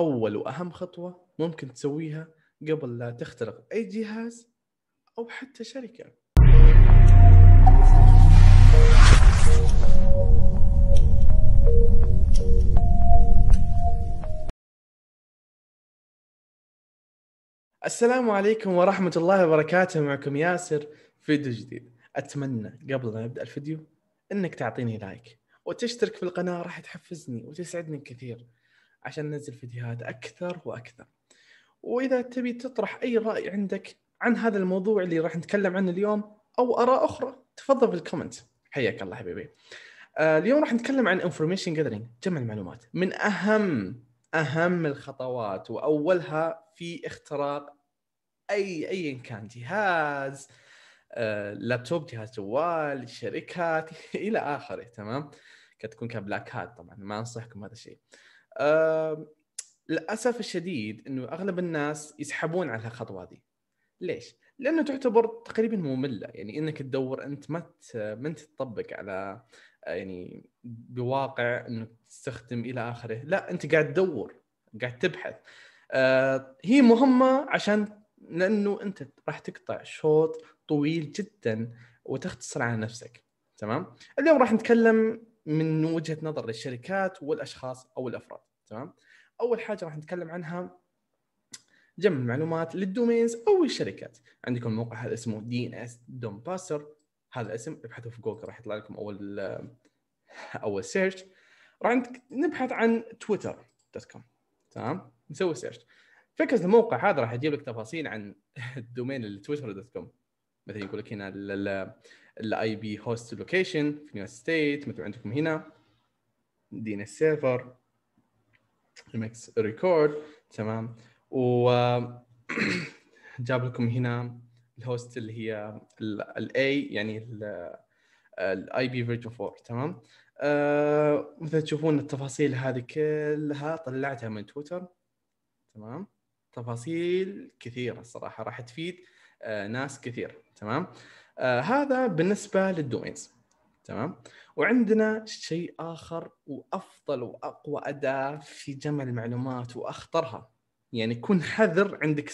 اول واهم خطوه ممكن تسويها قبل لا تخترق اي جهاز او حتى شركه السلام عليكم ورحمة الله وبركاته معكم ياسر فيديو جديد أتمنى قبل أن نبدأ الفيديو أنك تعطيني لايك وتشترك في القناة راح تحفزني وتسعدني كثير عشان ننزل فيديوهات اكثر واكثر واذا تبي تطرح اي راي عندك عن هذا الموضوع اللي راح نتكلم عنه اليوم او اراء اخرى تفضل بالكومنت حياك الله حبيبي آه، اليوم راح نتكلم عن انفورميشن جاذرينج جمع المعلومات من اهم اهم الخطوات واولها في اختراق اي ايا كان جهاز لابتوب آه، جهاز جوال شركات الى اخره تمام كتكون كبلاك هات طبعا ما انصحكم هذا الشيء آه للاسف الشديد انه اغلب الناس يسحبون على الخطوه هذه ليش؟ لانه تعتبر تقريبا ممله يعني انك تدور انت ما ما انت تطبق على آه، يعني بواقع انك تستخدم الى اخره لا انت قاعد تدور قاعد تبحث آه هي مهمه عشان لانه انت راح تقطع شوط طويل جدا وتختصر على نفسك تمام اليوم راح نتكلم من وجهه نظر الشركات والاشخاص او الافراد تمام اول حاجه راح نتكلم عنها جمع معلومات للدومينز او الشركات عندكم الموقع هذا اسمه دي ان اس دوم باسر هذا الاسم ابحثوا في جوجل راح يطلع لكم اول اول سيرش راح نبحث عن تويتر دوت كوم تمام نسوي سيرش فكره الموقع هذا راح يجيب لك تفاصيل عن الدومين اللي تويتر دوت كوم مثلا يقول لك هنا الاي بي هوست لوكيشن في نيو ستيت مثل عندكم هنا دي ان اس سيرفر ميكس ريكورد تمام و جاب لكم هنا الهوست اللي هي الاي يعني الاي بي فيرجن 4 تمام آه مثل تشوفون التفاصيل هذه كلها طلعتها من تويتر تمام تفاصيل كثيره الصراحه راح تفيد آه ناس كثير تمام آه هذا بالنسبه للدومينز تمام وعندنا شيء اخر وافضل واقوى اداه في جمع المعلومات واخطرها يعني كن حذر عندك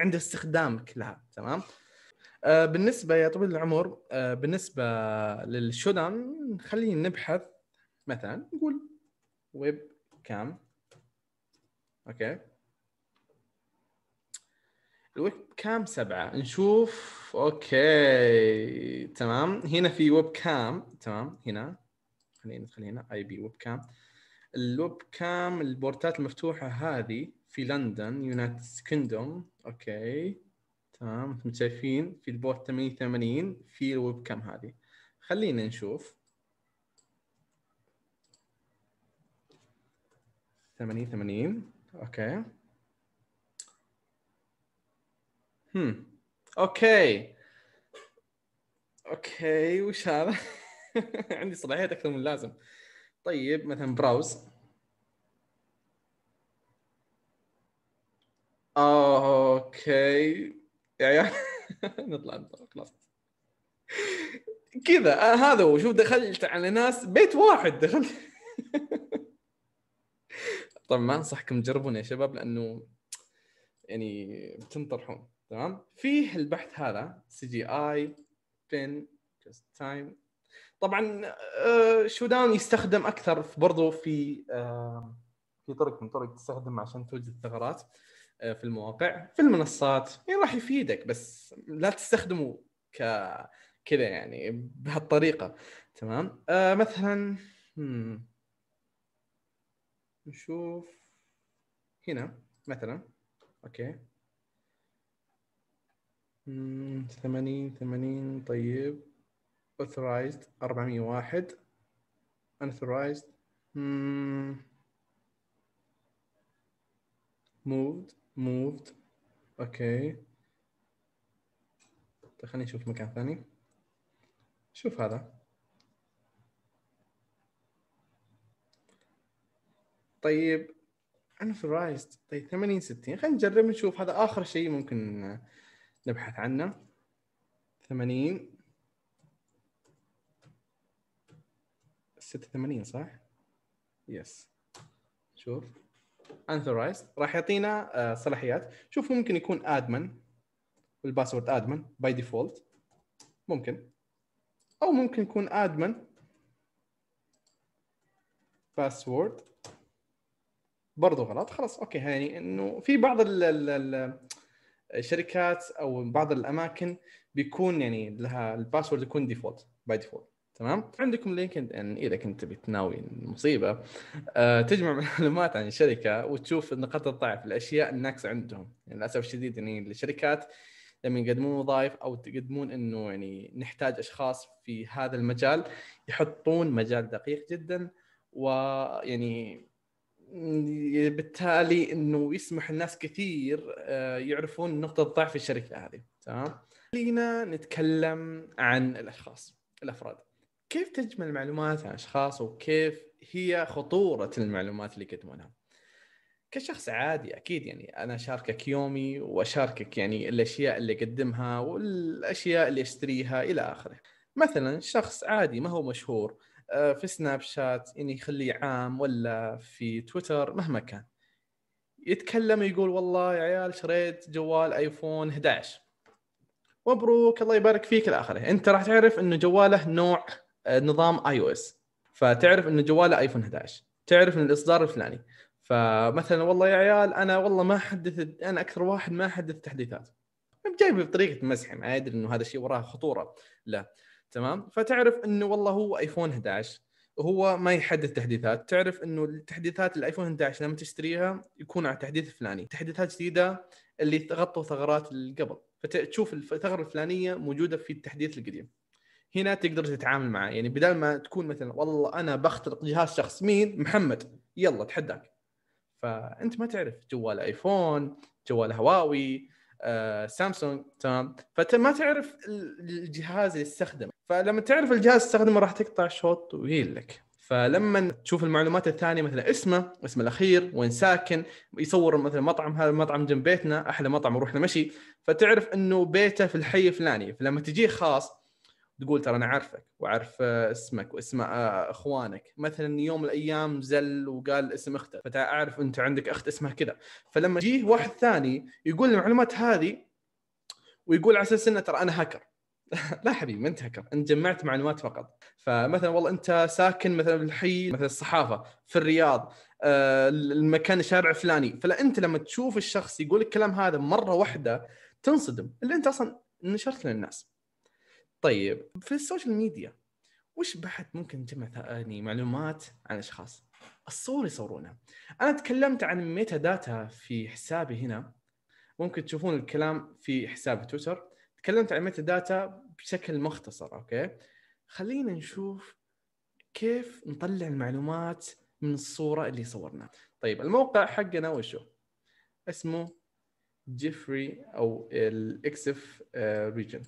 عند استخدامك لها تمام آه بالنسبه يا طويل العمر آه بالنسبه للشودان خلينا نبحث مثلا نقول ويب كام اوكي الويب كام سبعة نشوف اوكي تمام هنا في ويب كام تمام هنا خلينا ندخل هنا اي بي ويب كام الويب كام البورتات المفتوحة هذه في لندن يونايتد كيندوم اوكي تمام انتم شايفين في البورت 88 في الويب كام هذه خلينا نشوف 88 اوكي هم اوكي اوكي وش هذا؟ عندي صلاحيات اكثر من اللازم طيب مثلا براوز اوكي آه، يا عيال نطلع نطلع خلاص كذا هذا هو شوف دخلت على ناس بيت واحد دخلت طبعا ما انصحكم تجربون يا شباب لانه يعني بتنطرحون تمام فيه البحث هذا سي جي اي بين جست تايم طبعا آه، شو دام يستخدم اكثر برضو في في طرق من طرق تستخدم عشان توجد ثغرات آه، في المواقع في المنصات يعني راح يفيدك بس لا تستخدمه ك كذا يعني بهالطريقه تمام آه، مثلا نشوف هنا مثلا اوكي ثمانين 80 80 طيب authorized 401 unauthorized moved moved okay طيب، خليني اشوف مكان ثاني شوف هذا طيب unauthorized طيب ثمانين ستين خلينا نجرب نشوف هذا اخر شيء ممكن نبحث عنه ثمانين ستة ثمانين صح؟ يس شوف انثورايزد راح يعطينا آه، صلاحيات شوف ممكن يكون ادمن والباسورد ادمن باي ديفولت ممكن او ممكن يكون ادمن باسورد برضه غلط خلاص اوكي يعني انه في بعض ال ال الشركات او بعض الاماكن بيكون يعني لها الباسورد يكون ديفولت باي ديفولت تمام عندكم لينكد ان اذا كنت بتناوي المصيبه أه تجمع معلومات عن الشركه وتشوف نقاط الضعف الاشياء الناقصه عندهم يعني للاسف الشديد يعني الشركات لما يقدمون وظائف او تقدمون انه يعني نحتاج اشخاص في هذا المجال يحطون مجال دقيق جدا ويعني بالتالي انه يسمح الناس كثير آه، يعرفون نقطه ضعف الشركه هذه تمام خلينا نتكلم عن الاشخاص الافراد كيف تجمع المعلومات عن اشخاص وكيف هي خطوره المعلومات اللي يقدمونها كشخص عادي اكيد يعني انا اشاركك يومي واشاركك يعني الاشياء اللي اقدمها والاشياء اللي اشتريها الى اخره مثلا شخص عادي ما هو مشهور آه، في سناب شات اني يخليه عام ولا في تويتر مهما كان يتكلم يقول والله يا عيال شريت جوال ايفون 11 مبروك الله يبارك فيك الى اخره انت راح تعرف انه جواله نوع آه، نظام اي او اس فتعرف انه جواله ايفون 11 تعرف ان الاصدار الفلاني فمثلا والله يا عيال انا والله ما حدثت انا اكثر واحد ما حدث تحديثات جايبه بطريقه مزح ما ادري انه هذا الشيء وراه خطوره لا تمام فتعرف انه والله هو ايفون 11 وهو ما يحدث تحديثات تعرف انه التحديثات الايفون 11 لما تشتريها يكون على التحديث الفلاني تحديثات جديده اللي تغطوا ثغرات اللي قبل فتشوف الثغره الفلانيه موجوده في التحديث القديم هنا تقدر تتعامل معه يعني بدل ما تكون مثلا والله انا بخترق جهاز شخص مين محمد يلا تحداك فانت ما تعرف جوال ايفون جوال هواوي آه، سامسونج تمام فانت ما تعرف الجهاز اللي استخدمه فلما تعرف الجهاز استخدمه راح تقطع شوط طويل لك فلما تشوف المعلومات الثانيه مثلا اسمه اسمه الاخير وين ساكن يصور مثلا مطعم هذا المطعم جنب بيتنا احلى مطعم نروح له مشي فتعرف انه بيته في الحي الفلاني فلما تجيه خاص تقول ترى انا عارفك وعارف آه، اسمك واسم آه، اخوانك مثلا يوم من الايام زل وقال اسم اخته فتعرف انت عندك اخت اسمها كذا فلما يجيه واحد ثاني يقول المعلومات هذه ويقول على اساس انه ترى انا هاكر لا حبيبي ما انت هاكر انت جمعت معلومات فقط فمثلا والله انت ساكن مثلا بالحي مثلا الصحافه في الرياض آه، المكان الشارع الفلاني فلا انت لما تشوف الشخص يقول الكلام هذا مره واحده تنصدم اللي انت اصلا نشرت للناس طيب في السوشيال ميديا وش بحث ممكن نجمع يعني معلومات عن اشخاص؟ الصور يصورونها. انا تكلمت عن ميتا داتا في حسابي هنا ممكن تشوفون الكلام في حساب تويتر تكلمت عن ميتا داتا بشكل مختصر اوكي خلينا نشوف كيف نطلع المعلومات من الصوره اللي صورناها طيب الموقع حقنا وشو اسمه جيفري او الاكسف آه، ريجن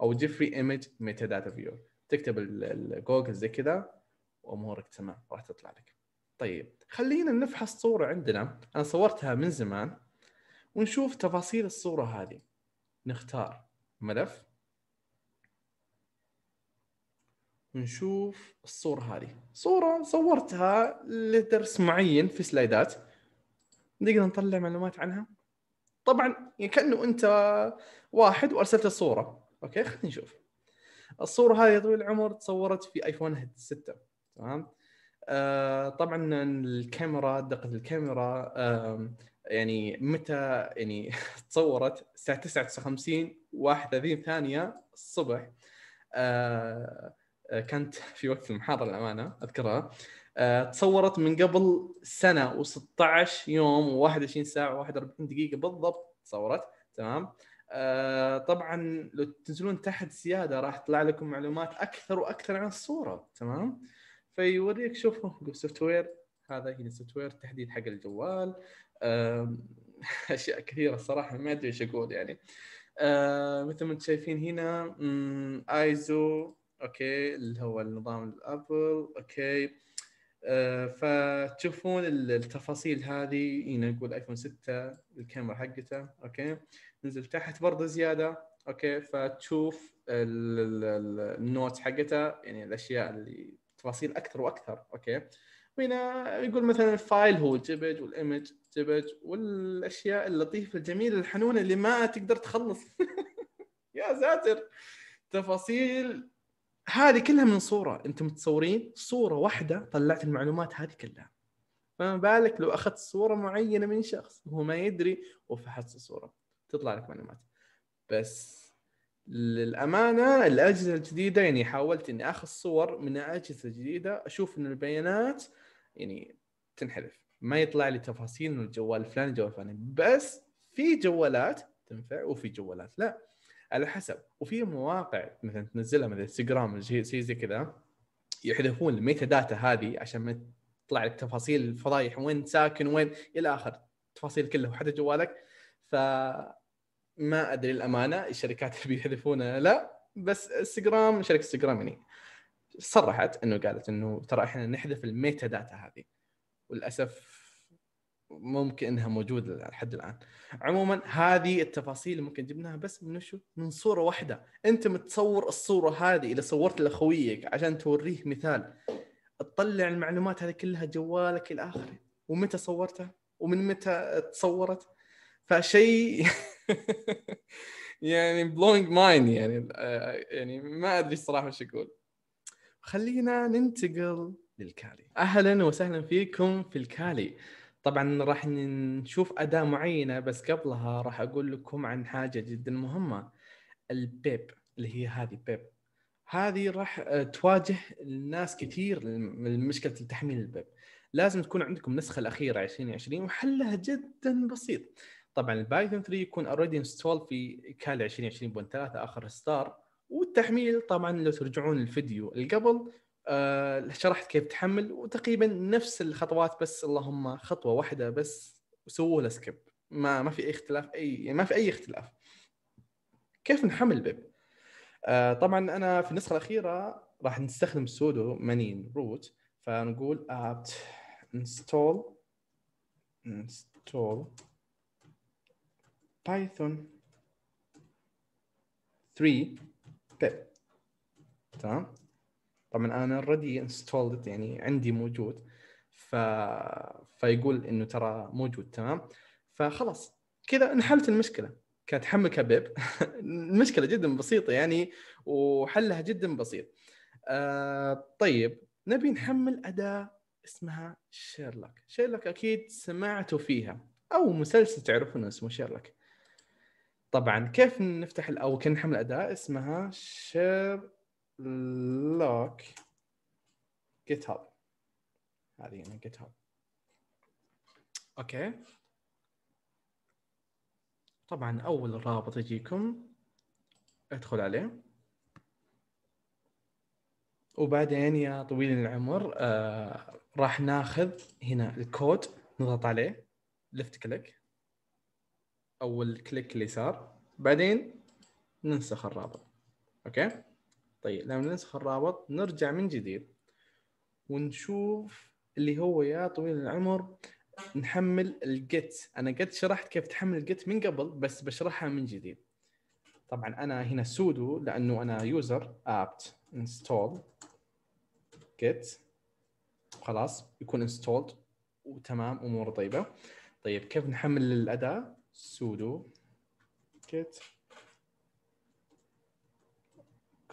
او جيفري ايمج ميتا داتا فيور تكتب الجوجل زي كذا وامورك تمام راح تطلع لك طيب خلينا نفحص صوره عندنا انا صورتها من زمان ونشوف تفاصيل الصوره هذه نختار ملف ونشوف الصورة هذه صورة صورتها لدرس معين في سلايدات نقدر نطلع معلومات عنها طبعا يعني كأنه أنت واحد وأرسلت الصورة اوكي خلينا نشوف الصوره هاي يا طويل العمر تصورت في ايفون 6 تمام آه طبعا الكاميرا دقه الكاميرا آه يعني متى يعني تصورت الساعه 9:59 31 ثانيه الصبح آه،, آه كانت في وقت المحاضره الامانه اذكرها آه، تصورت من قبل سنه و16 يوم و21 ساعه و41 دقيقه بالضبط تصورت تمام آه آه، طبعا لو تنزلون تحت زياده راح تطلع لكم معلومات اكثر واكثر عن الصوره تمام فيوريك شوفوا السوفت وير هذا هنا السوفت وير تحديد حق الجوال اشياء كثيره الصراحه ما ادري ايش اقول يعني آه، مثل ما انتم شايفين هنا ايزو اوكي اللي هو النظام الابل اوكي فتشوفون التفاصيل هذه هنا يقول ايفون 6 الكاميرا حقته اوكي ننزل تحت برضه زياده اوكي فتشوف النوت حقته يعني الاشياء اللي تفاصيل اكثر واكثر اوكي وهنا يقول مثلا الفايل هو جبج والايمج جبج والاشياء اللطيفه الجميله الحنونه اللي ما تقدر تخلص يا ساتر تفاصيل هذه كلها من صوره انتم متصورين صوره واحده طلعت المعلومات هذه كلها فما بالك لو اخذت صوره معينه من شخص وهو ما يدري وفحصت الصوره تطلع لك معلومات بس للامانه الاجهزه الجديده يعني حاولت اني اخذ صور من اجهزه جديده اشوف ان البيانات يعني تنحذف ما يطلع لي تفاصيل من الجوال الفلاني الجوال الفلاني بس في جوالات تنفع وفي جوالات لا على حسب وفي مواقع مثلا تنزلها مثل انستغرام شيء زي كذا يحذفون الميتا داتا هذه عشان ما تطلع لك تفاصيل الفضايح وين ساكن وين الى اخر تفاصيل كلها وحتى جوالك ف ما ادري الامانه الشركات اللي بيحذفونها لا بس انستغرام شركه انستغرام يعني صرحت انه قالت انه ترى احنا نحذف الميتا داتا هذه وللاسف ممكن انها موجوده لحد الان عموما هذه التفاصيل اللي ممكن جبناها بس من شو من صوره واحده انت متصور الصوره هذه اللي صورت لاخويك عشان توريه مثال تطلع المعلومات هذه كلها جوالك الى اخره ومتى صورتها ومن متى تصورت فشيء يعني بلوينج مايند يعني آه، يعني ما ادري الصراحه وش اقول خلينا ننتقل للكالي اهلا وسهلا فيكم في الكالي طبعا راح نشوف اداه معينه بس قبلها راح اقول لكم عن حاجه جدا مهمه البيب اللي هي هذه بيب هذه راح آه، تواجه الناس كثير مشكله تحميل البيب لازم تكون عندكم النسخه الاخيره 2020 وحلها جدا بسيط طبعا البايثون 3 يكون اوريدي انستول في كال 2020.3 اخر ستار والتحميل طبعا لو ترجعون الفيديو اللي قبل آه شرحت كيف تحمل وتقريبا نفس الخطوات بس اللهم خطوه واحده بس وسووا له سكيب ما ما في اي اختلاف اي يعني ما في اي اختلاف كيف نحمل بيب آه طبعا انا في النسخه الاخيره راح نستخدم سودو منين روت فنقول apt install install python 3 pip تمام طبعا انا اوريدي انستولد يعني عندي موجود ف... فيقول انه ترى موجود تمام فخلاص كذا انحلت المشكله كانت حمل كباب المشكله جدا بسيطه يعني وحلها جدا بسيط آه طيب نبي نحمل اداه اسمها شيرلوك شيرلوك اكيد سمعتوا فيها او مسلسل تعرفونه اسمه شيرلوك طبعا كيف نفتح او نحمل اداه اسمها شير لوك جيت هاب هذه من جيت هاب اوكي طبعا اول رابط يجيكم ادخل عليه وبعدين يا طويل العمر آه راح ناخذ هنا الكود نضغط عليه لفت كليك او الكليك اليسار بعدين ننسخ الرابط اوكي طيب لما ننسخ الرابط نرجع من جديد ونشوف اللي هو يا طويل العمر نحمل الجيت انا قد شرحت كيف تحمل الجيت من قبل بس بشرحها من جديد طبعا انا هنا سودو لانه انا يوزر apt install جيت خلاص يكون انستولد وتمام اموره طيبه طيب كيف نحمل الاداه سودو جيت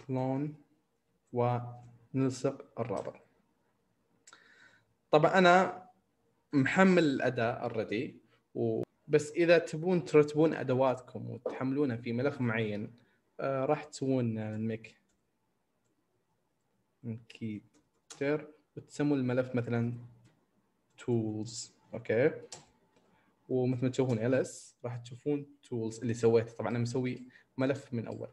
كلون ونلصق الرابط طبعا انا محمل الاداء اوريدي بس اذا تبون ترتبون ادواتكم وتحملونها في ملف معين آه راح تسوون الميك اكيد وتسمون الملف مثلا تولز اوكي ومثل ما تشوفون ls راح تشوفون تولز اللي سويته طبعا انا مسوي ملف من اول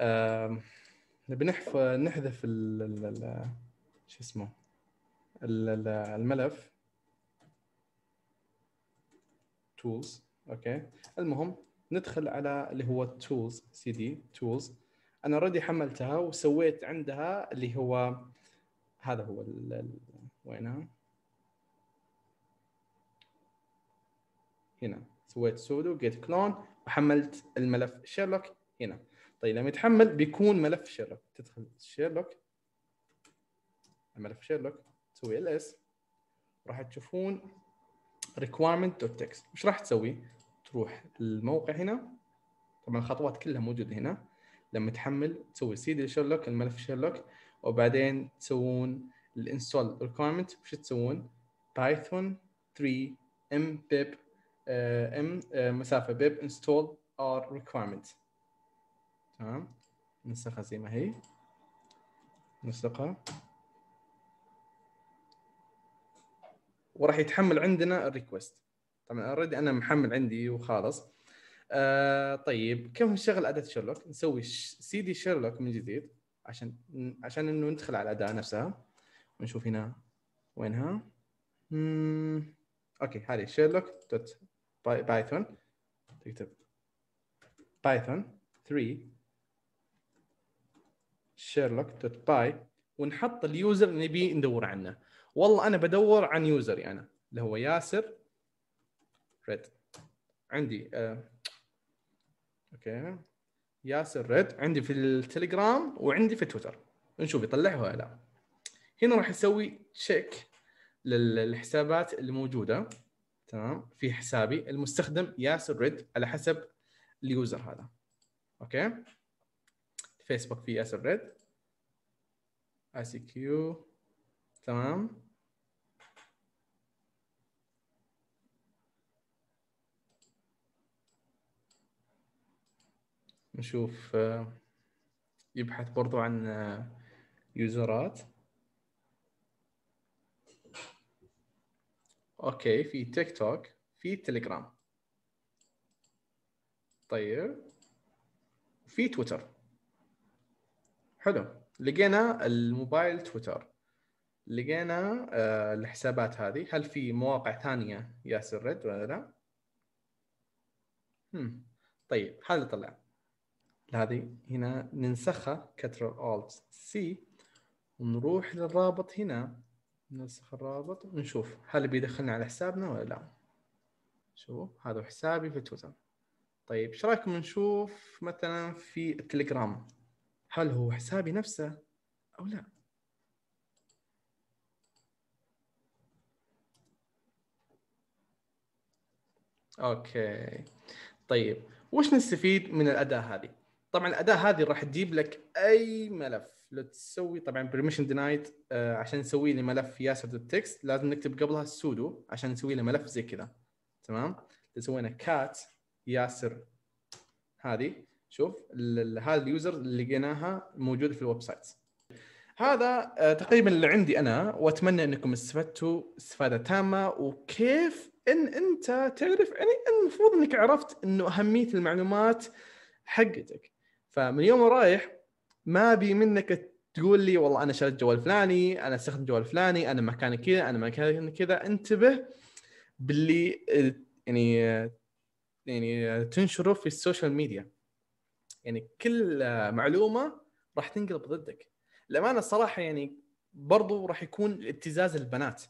نحف نحذف ال ال شو اسمه الملف tools اوكي المهم ندخل على اللي هو tools cd tools انا اوريدي حملتها وسويت عندها اللي هو هذا هو وينها هنا سويت سودو جيت كلون وحملت الملف شيرلوك هنا طيب لما يتحمل بيكون ملف شيرلوك تدخل شيرلوك ملف شيرلوك تسوي ال اس راح تشوفون requirement.txt وش راح تسوي؟ تروح الموقع هنا طبعا الخطوات كلها موجوده هنا لما تحمل تسوي سيدي شيرلوك الملف شيرلوك وبعدين تسوون الانستول ريكوايرمنت وش تسوون؟ بايثون 3 ام بيب ام مسافه بيب انستول ار ريكوايرمنت تمام نسخها زي ما هي نسخها وراح يتحمل عندنا الريكوست طبعا اوريدي انا محمل عندي وخالص آه طيب كيف نشغل اداه شيرلوك نسوي سي دي شيرلوك من جديد عشان عشان انه ندخل على الاداه نفسها ونشوف هنا وينها اوكي هذه شيرلوك دوت بايثون تكتب بايثون 3 شيرلوك دوت باي ونحط اليوزر اللي نبي ندور عنه والله انا بدور عن يوزري انا اللي هو ياسر ريد عندي آه. اوكي ياسر ريد عندي في التليجرام وعندي في تويتر نشوف يطلعها ولا لا هنا راح نسوي تشيك للحسابات الموجوده تمام في حسابي المستخدم ياسر ريد على حسب اليوزر هذا اوكي فيسبوك في ياسر ريد ICQ كيو تمام نشوف آه، يبحث برضو عن آه، يوزرات اوكي في تيك توك في تليجرام طيب في تويتر حلو لقينا الموبايل تويتر لقينا آه، الحسابات هذه هل في مواقع ثانيه ياسر ريد ولا لا؟ هم. طيب هذا طلع هذه هنا ننسخها كترول الت سي ونروح للرابط هنا ننسخ الرابط ونشوف هل بيدخلنا على حسابنا ولا لا شوف هذا حسابي في تويتر طيب ايش رايكم نشوف مثلا في التليجرام هل هو حسابي نفسه أو لا اوكي طيب وش نستفيد من الاداه هذه؟ طبعا الاداه هذه راح تجيب لك اي ملف لو تسوي طبعا permission دينايد آه، عشان نسوي لي ملف ياسر دوت تكست لازم نكتب قبلها السودو عشان نسوي لي ملف زي كذا تمام؟ سوينا كات ياسر هذه شوف هذه اليوزر اللي لقيناها موجوده في الويب سايت هذا آه، تقريبا اللي عندي انا واتمنى انكم استفدتوا استفاده تامه وكيف ان انت تعرف يعني المفروض انك عرفت انه اهميه المعلومات حقتك فمن يوم رايح ما بي منك تقول لي والله انا شريت جوال فلاني انا استخدم جوال فلاني انا مكاني كذا انا مكاني كذا انتبه باللي آه، يعني آه، يعني تنشره في السوشيال ميديا يعني كل معلومه راح تنقلب ضدك الامانه الصراحه يعني برضو راح يكون ابتزاز البنات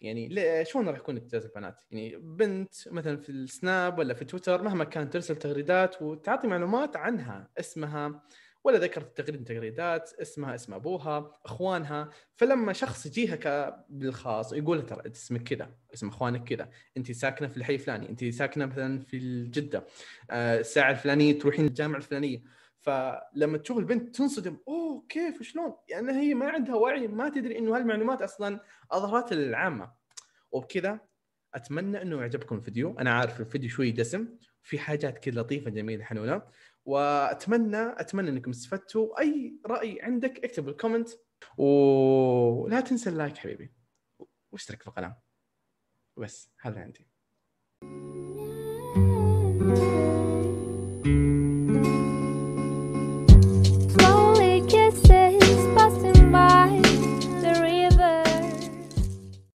يعني شلون راح يكون ابتزاز البنات؟ يعني بنت مثلا في السناب ولا في تويتر مهما كان ترسل تغريدات وتعطي معلومات عنها اسمها ولا ذكرت تقريبا تقريدات اسمها اسم ابوها اخوانها فلما شخص يجيها بالخاص يقول ترى اسمك كذا اسم اخوانك كذا انت ساكنه في الحي الفلاني انت ساكنه مثلا في الجده آه، الساعه الفلانيه تروحين الجامعه الفلانيه فلما تشوف البنت تنصدم اوه كيف شلون يعني هي ما عندها وعي ما تدري انه هالمعلومات اصلا اظهرت للعامه وبكذا اتمنى انه يعجبكم الفيديو انا عارف الفيديو شوي دسم في حاجات كذا لطيفه جميله حنونه واتمنى اتمنى انكم استفدتوا اي راي عندك اكتب الكومنت ولا تنسى اللايك حبيبي واشترك في القناه بس هذا عندي